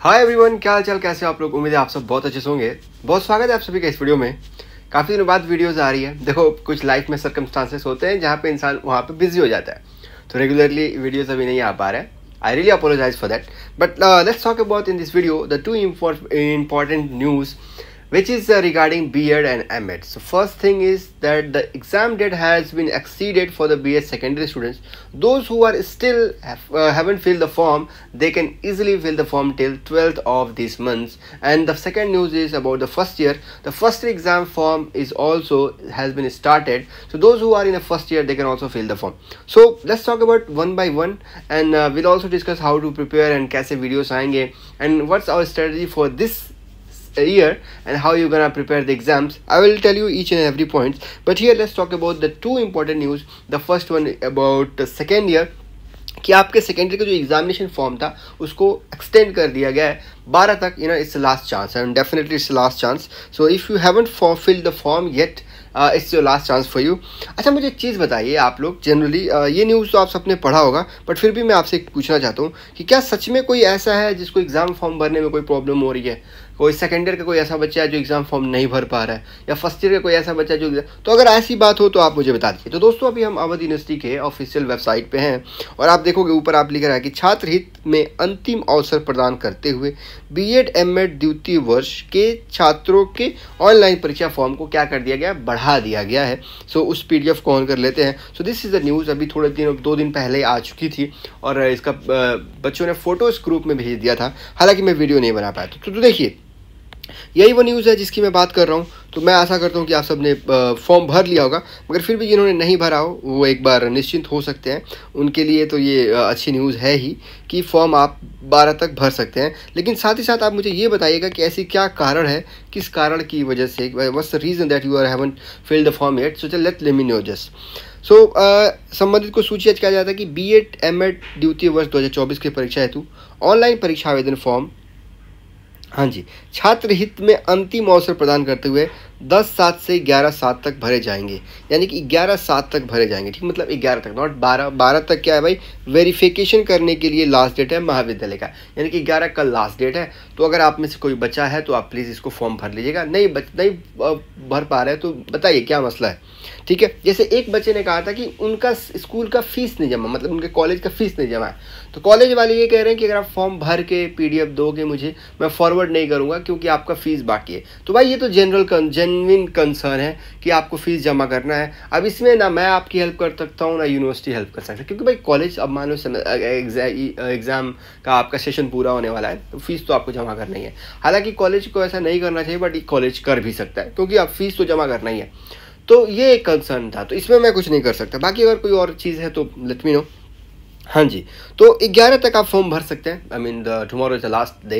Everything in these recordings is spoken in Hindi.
हाय एवरीवन क्या हाल चाल कैसे आप लोग उम्मीद है आप सब बहुत अच्छे से होंगे बहुत स्वागत है आप सभी का इस वीडियो में काफ़ी दिनों बाद वीडियोस आ रही है देखो कुछ लाइफ में सर्कमस्टांसेस होते हैं जहाँ पे इंसान वहाँ पे बिजी हो जाता है तो रेगुलरली वीडियोस अभी नहीं आ पा रहे हैं I really apologise for that but let's talk about in this video the two important news which is uh, regarding B.Ed and M.Ed. So first thing is that the exam date has been exceeded for the B.Ed secondary students. Those who are still have, uh, haven't filled the form, they can easily fill the form till 12th of this month. And the second news is about the first year. The first year exam form is also has been started. So those who are in the first year, they can also fill the form. So let's talk about one by one and uh, we'll also discuss how to prepare and kaise videos and what's our strategy for this year and how you're gonna prepare the exams i will tell you each and every point but here let's talk about the two important news the first one about the second year कि आपके सेकेंडरी का जो एग्जामिनेशन फॉर्म था उसको एक्सटेंड कर दिया गया है बारह तक you know it's last chance and definitely it's last chance so if you haven't fill the form yet it's your last chance for you अच्छा मुझे एक चीज़ बताइए आप लोग जनरली uh, ये न्यूज़ तो आप सबने पढ़ा होगा बट फिर भी मैं आपसे पूछना चाहता हूँ कि क्या सच में कोई ऐसा है जिसको एग्ज़ाम फॉर्म भरने में कोई प्रॉब्लम हो रही है कोई सेकेंड ईयर का कोई ऐसा बच्चा है जो एग्ज़ाम फॉर्म नहीं भर पा रहा है या फर्स्ट ईयर का कोई ऐसा बच्चा है जो तो अगर ऐसी बात हो तो आप मुझे बता दीजिए तो दोस्तों अभी हम अवध यूनिवर्सिटी के ऑफिशियल वेबसाइट पे हैं और आप देखोगे ऊपर आप लिख रहा है कि छात्र हित में अंतिम अवसर प्रदान करते हुए बी एड एम एड द्वितीय वर्ष के छात्रों के ऑनलाइन परीक्षा फॉर्म को क्या कर दिया गया बढ़ा दिया गया है सो उस पी को ऑन कर लेते हैं so this is the news अभी थोड़े दिन दो दिन पहले आ चुकी थी और इसका बच्चों ने फ़ोटो इस ग्रुप में भेज दिया था हालांकि मैं वीडियो नहीं बना पाया तो, तो देखिए यही वो न्यूज़ है जिसकी मैं बात कर रहा हूँ तो मैं आशा करता हूँ कि आप सब ने फॉर्म भर लिया होगा मगर फिर भी जिन्होंने नहीं भरा हो वो एक बार निश्चिंत हो सकते हैं उनके लिए तो ये अच्छी न्यूज़ है ही कि फॉर्म आप बारह तक भर सकते हैं लेकिन साथ ही साथ आप मुझे ये बताइएगा कि ऐसी क्या कारण है किस कारण की वजह से what's the reason that you are haven't fill the form yet so let let me know just so संबंधित को सूची आज कहा जाता है कि बी एड एम एड द्वितीय वर्ष 2024 के परीक्षा हेतु ऑनलाइन परीक्षा आवेदन फॉर्म हाँ जी छात्र हित में अंतिम अवसर प्रदान करते हुए दस सात से ग्यारह सात तक भरे जाएंगे यानी कि ग्यारह सात तक भरे जाएंगे ठीक मतलब ग्यारह तक नॉट बारह बारह तक क्या है भाई वेरिफिकेशन करने के लिए लास्ट डेट है महाविद्यालय का यानी कि ग्यारह का लास्ट डेट है तो अगर आप में से कोई बचा है तो आप प्लीज़ इसको फॉर्म भर लीजिएगा नहीं बच नहीं भर पा रहे तो बताइए क्या मसला है ठीक है जैसे एक बच्चे ने कहा था कि उनका स्कूल का फीस नहीं जमा मतलब उनके कॉलेज का फीस नहीं जमा है तो कॉलेज वाले ये कह रहे हैं कि अगर आप फॉर्म भर के पीडीएफ दोगे मुझे मैं फॉरवर्ड नहीं करूँगा क्योंकि आपका फ़ीस बाकी है तो भाई ये तो जनरल जेनविन कंसर्न है कि आपको फ़ीस जमा करना है अब इसमें ना मैं आपकी हेल्प कर सकता हूँ ना यूनिवर्सिटी हेल्प कर सकता क्योंकि भाई कॉलेज अब मान लो एग्ज़ाम का आपका सेशन पूरा होने वाला है तो फ़ीस तो आपको जमा करना ही है हालाँकि कॉलेज को ऐसा नहीं करना चाहिए बट कॉलेज कर भी सकता है क्योंकि आप फ़ीस तो जमा करना ही है तो ये एक कंसर्न था तो इसमें मैं कुछ नहीं कर सकता बाकी अगर कोई और चीज़ है तो लक्ष्मी नो हाँ जी तो ग्यारह तक आप फॉर्म भर सकते हैं I mean the tomorrow is the last day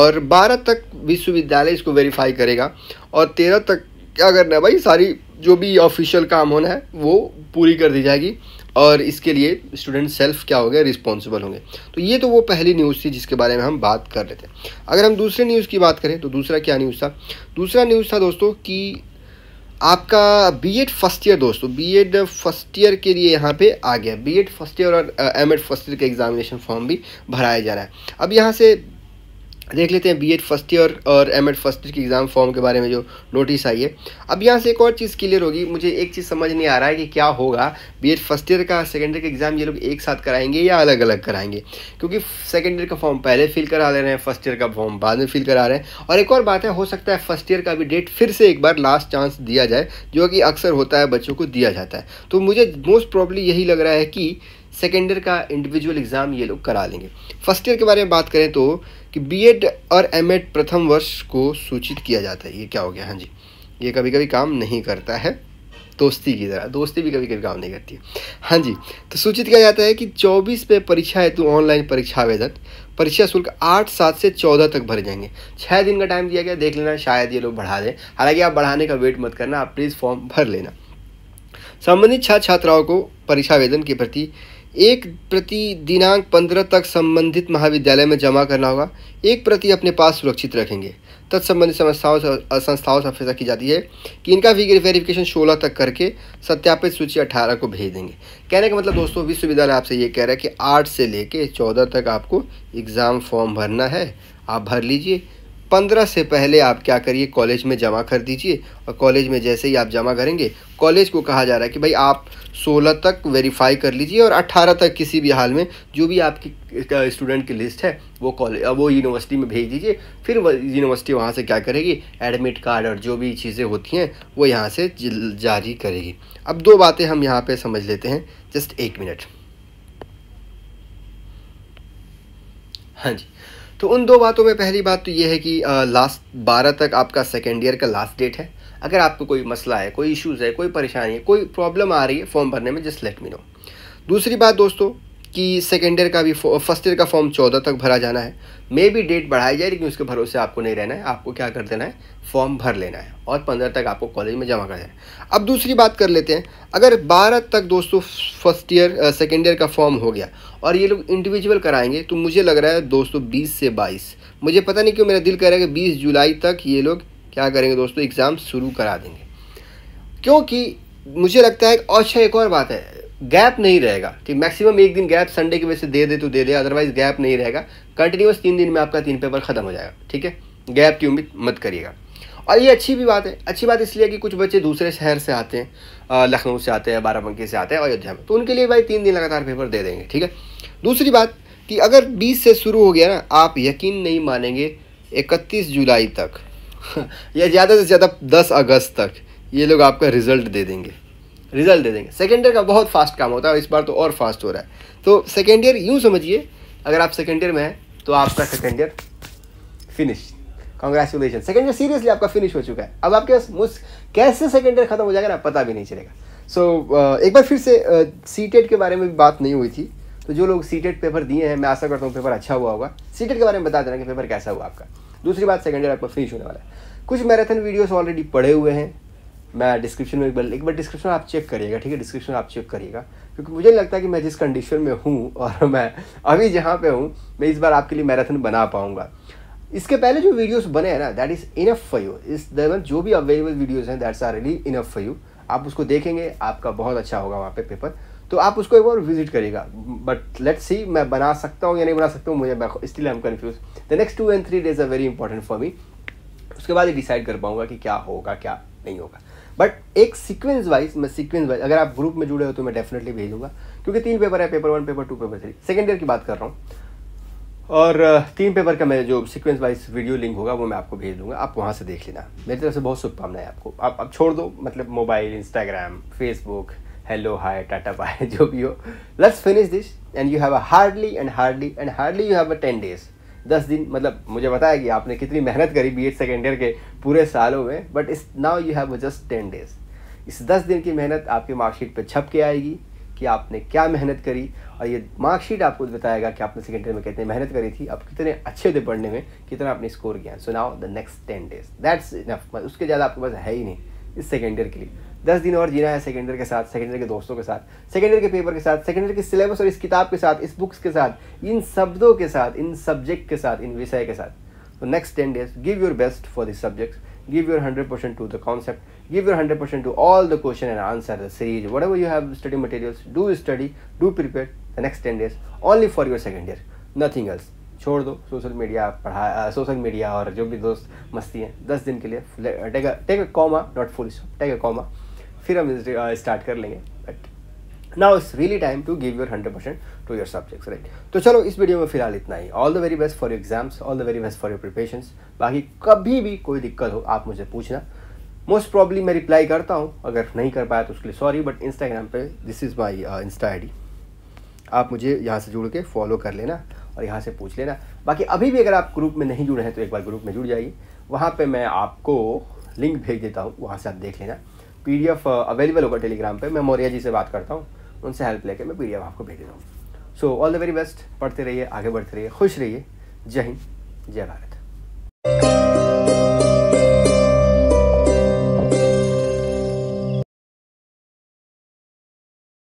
और बारह तक विश्वविद्यालय इसको वेरीफाई करेगा और तेरह तक क्या करना है भाई सारी जो भी ऑफिशियल काम होना है वो पूरी कर दी जाएगी और इसके लिए स्टूडेंट सेल्फ क्या हो गया रिस्पॉन्सिबल होंगे तो ये तो वो पहली न्यूज़ थी जिसके बारे में हम बात कर रहे थे अगर हम दूसरे न्यूज़ की बात करें तो दूसरा क्या न्यूज़ था दूसरा न्यूज़ था दोस्तों कि आपका बीएड फर्स्ट ईयर दोस्तों बीएड फर्स्ट ईयर के लिए यहाँ पे आ गया बीएड फर्स्ट ईयर और एमएड फर्स्ट ईयर का एग्जामिनेशन फॉर्म भी भराया जा रहा है अब यहाँ से देख लेते हैं बीएड फर्स्ट ईयर और एमएड फर्स्ट ईयर की एग्ज़ाम फॉर्म के बारे में जो नोटिस आई है अब यहाँ से एक और चीज़ क्लियर होगी मुझे एक चीज़ समझ नहीं आ रहा है कि क्या होगा बीएड फर्स्ट ईयर का सेकेंड ईयर का एग्ज़ाम ये लोग एक साथ कराएंगे या अलग अलग कराएंगे क्योंकि सेकेंड ईयर का फॉर्म पहले फिल करा ले रहे हैं फर्स्ट ईयर का फॉर्म बाद में फिल करा रहे हैं और एक और बात है हो सकता है फर्स्ट ईयर का भी डेट फिर से एक बार लास्ट चांस दिया जाए जो कि अक्सर होता है बच्चों को दिया जाता है तो मुझे मोस्ट प्रॉब्ली यही लग रहा है कि सेकेंड ईयर का इंडिविजुअल एग्ज़ाम ये लोग करा लेंगे फर्स्ट ईयर के बारे में बात करें तो कि बीएड और एमएड प्रथम वर्ष को सूचित किया जाता है ये क्या हो गया हाँ जी ये कभी कभी काम नहीं करता है दोस्ती की तरह दोस्ती भी कभी कभी काम नहीं करती है हाँ जी तो सूचित किया जाता है कि 24 में परीक्षा हेतु ऑनलाइन परीक्षा आवेदन परीक्षा शुल्क आठ सात से चौदह तक भरे जाएंगे छः दिन का टाइम दिया गया देख लेना शायद ये लोग बढ़ा दें हालांकि आप बढ़ाने का वेट मत करना आप प्लीज़ फॉर्म भर लेना संबंधित छात्र छात्राओं को परीक्षा आवेदन के प्रति एक प्रति दिनांक पंद्रह तक संबंधित महाविद्यालय में जमा करना होगा एक प्रति अपने पास सुरक्षित रखेंगे तत्संबंधित संस्थाओं से संस्थाओं से फैसला की जाती है कि इनका वेरिफिकेशन सोलह तक करके सत्यापित सूची अठारह को भेज देंगे कहने का मतलब दोस्तों विश्वविद्यालय आपसे ये कह रहा है कि आठ से लेके चौदह तक आपको एग्ज़ाम फॉर्म भरना है आप भर लीजिए पंद्रह से पहले आप क्या करिए कॉलेज में जमा कर दीजिए और कॉलेज में जैसे ही आप जमा करेंगे कॉलेज को कहा जा रहा है कि भाई आप सोलह तक वेरीफाई कर लीजिए और अट्ठारह तक किसी भी हाल में जो भी आपकी स्टूडेंट की लिस्ट है वो कॉलेज वो यूनिवर्सिटी में भेज दीजिए फिर यूनिवर्सिटी वहाँ से क्या करेगी एडमिट कार्ड और जो भी चीज़ें होती हैं वो यहाँ से जारी करेगी अब दो बातें हम यहाँ पर समझ लेते हैं जस्ट एक मिनट हाँ जी तो उन दो बातों में पहली बात तो ये है कि लास्ट बारह तक आपका सेकेंड ईयर का लास्ट डेट है अगर आपको कोई मसला है कोई इश्यूज़ है कोई परेशानी है कोई प्रॉब्लम आ रही है फॉर्म भरने में जस्ट लेट मी नो दूसरी बात दोस्तों कि सेकेंड ईयर का भी फर्स्ट ईयर का फॉर्म चौदह तक भरा जाना है मे भी डेट बढ़ाई जाए लेकिन उसके भरोसे आपको नहीं रहना है आपको क्या कर देना है फॉर्म भर लेना है और पंद्रह तक आपको कॉलेज में जमा कर देना है अब दूसरी बात कर लेते हैं अगर बारह तक दोस्तों फर्स्ट ईयर सेकेंड ईयर का फॉर्म हो गया और ये लोग इंडिविजुअल कराएंगे तो मुझे लग रहा है दोस्तों बीस से बाईस मुझे पता नहीं क्यों मेरा दिल कह रहा है कि बीस जुलाई तक ये लोग क्या करेंगे दोस्तों एग्ज़ाम शुरू करा देंगे क्योंकि मुझे लगता है अच्छा एक और बात है गैप नहीं रहेगा ठीक मैक्सिमम एक दिन गैप संडे की वजह से दे दे तो दे दे अदरवाइज गैप नहीं रहेगा कंटिन्यूस तीन दिन में आपका तीन पेपर खत्म हो जाएगा ठीक है गैप की उम्मीद मत करिएगा और ये अच्छी भी बात है अच्छी बात इसलिए कि कुछ बच्चे दूसरे शहर से आते हैं लखनऊ से आते हैं बाराबंकी से आते हैं अयोध्या में तो उनके लिए भाई तीन दिन लगातार पेपर दे देंगे ठीक है दूसरी बात कि अगर बीस से शुरू हो गया ना आप यकीन नहीं मानेंगे इकतीस जुलाई तक या ज़्यादा से ज़्यादा दस अगस्त तक ये लोग आपका रिजल्ट दे देंगे रिजल्ट दे देंगे सेकेंड ईयर का बहुत फास्ट काम होता है इस बार तो और फास्ट हो रहा है तो सेकेंड ईयर यूँ समझिए अगर आप सेकेंड ईयर में हैं तो आपका second year finish congratulation second year seriously आपका फिनिश हो चुका है अब आपके पास मुझ कैसे सेकेंड ईयर खत्म हो जाएगा ना पता भी नहीं चलेगा सो so, एक बार फिर से सी टेट e के बारे में भी बात नहीं हुई थी तो जो लोग सी टेट पेपर दिए हैं मैं आशा करता हूँ पेपर अच्छा हुआ होगा सी टेट e के बारे में बता देना कि पेपर कैसा हुआ आपका दूसरी बात सेकेंड ईयर आपका फिनिश होने वाला है कुछ मैराथन वीडियोस ऑलरेडी पड़े हुए हैं मैं डिस्क्रिप्शन में एक बार एक बार डिस्क्रिप्शन आप चेक करिएगा ठीक है डिस्क्रिप्शन आप चेक करिएगा क्योंकि मुझे नहीं लगता कि मैं जिस कंडीशन में हूँ और मैं अभी जहाँ पे हूँ मैं इस बार आपके लिए मैराथन बना पाऊँगा इसके पहले जो वीडियोस बने हैं ना that is enough for you इस दरमियान जो भी अवेलेबल वीडियोस हैं that's are really enough for you आप उसको देखेंगे आपका बहुत अच्छा होगा वहाँ पे पेपर तो आप उसको एक बार विजिट करिएगा बट लेट्स सी मैं बना सकता हूँ या नहीं बना सकता हूँ मुझे still I am confuse the next two and three days are very important for me उसके बाद ही डिसाइड कर पाऊँगा कि क्या होगा क्या नहीं होगा बट एक सीक्वेंस वाइज मैं सीक्वेंस वाइज अगर आप ग्रुप में जुड़े हो तो मैं डेफिनेटली भेजूंगा क्योंकि तीन पेपर है paper one paper two paper three second year की बात कर रहा हूँ और तीन पेपर का मैं जो सीक्वेंस वाइज वीडियो लिंक होगा वो मैं आपको भेज दूंगा आप वहाँ से देख लेना मेरी तरफ से बहुत शुभकामनाएं आपको आप अब छोड़ दो मतलब mobile Instagram Facebook hello hi tata bye जो भी हो let's finish this and you have a hardly and hardly and hardly you have a ten days दस दिन मतलब मुझे बताया कि आपने कितनी मेहनत करी बी एड सेकेंड ईयर के पूरे सालों में but is now you have just ten days इस दस दिन की मेहनत आपके मार्कशीट पर छप के आएगी कि आपने क्या मेहनत करी और ये मार्कशीट आपको बताएगा कि आपने सेकेंड ईयर में कितनी मेहनत करी थी आप कितने अच्छे थे पढ़ने में कितना आपने स्कोर किया so now the next ten days that's enough उसके ज़्यादा आपके पास है ही नहीं इस सेकेंड ईयर के लिए दस दिन और जीना है सेकेंड ईयर के साथ सेकेंड ईयर के दोस्तों के साथ सेकेंड ईयर के पेपर के साथ सेकेंड ईयर के सिलेबस और इस किताब के साथ इस बुक्स के साथ इन शब्दों के साथ इन सब्जेक्ट के साथ इन विषय के साथ तो next ten days give your best for this subject your hundred percent to the concept give your hundred percent to all the question and answer the series whatever you have study materials do study do prepare the next ten days only for your second year nothing else छोड़ दो सोशल मीडिया पढ़ा सोशल मीडिया और जो भी दोस्त मस्ती हैं दस दिन के लिए take a comma not full take a comma फिर हम स्टार्ट कर लेंगे but now it's really time to give your hundred percent to your subjects right तो चलो इस वीडियो में फिलहाल इतना ही all the very best for exams all the very best for your preparation बाकी कभी भी कोई दिक्कत हो आप मुझे पूछना मोस्ट प्रॉब्ली मैं रिप्लाई करता हूँ अगर नहीं कर पाया तो उसके लिए सॉरी बट इंस्टाग्राम पे this is my insta I आप मुझे यहाँ से जुड़ के फॉलो कर लेना और यहाँ से पूछ लेना बाकी अभी भी अगर आप ग्रुप में नहीं जुड़े हैं तो एक बार ग्रुप में जुड़ जाइए वहाँ पे मैं आपको लिंक भेज देता हूँ वहाँ से आप देख लेना पीडीएफ अवेलेबल uh, होगा टेलीग्राम पे मैं मौर्या जी से बात करता हूँ उनसे हेल्प लेके मैं पीडीएफ आपको भेज देता हूँ so all the very best पढ़ते रहिए आगे बढ़ते रहिए खुश रहिए जय हिंद जय भारत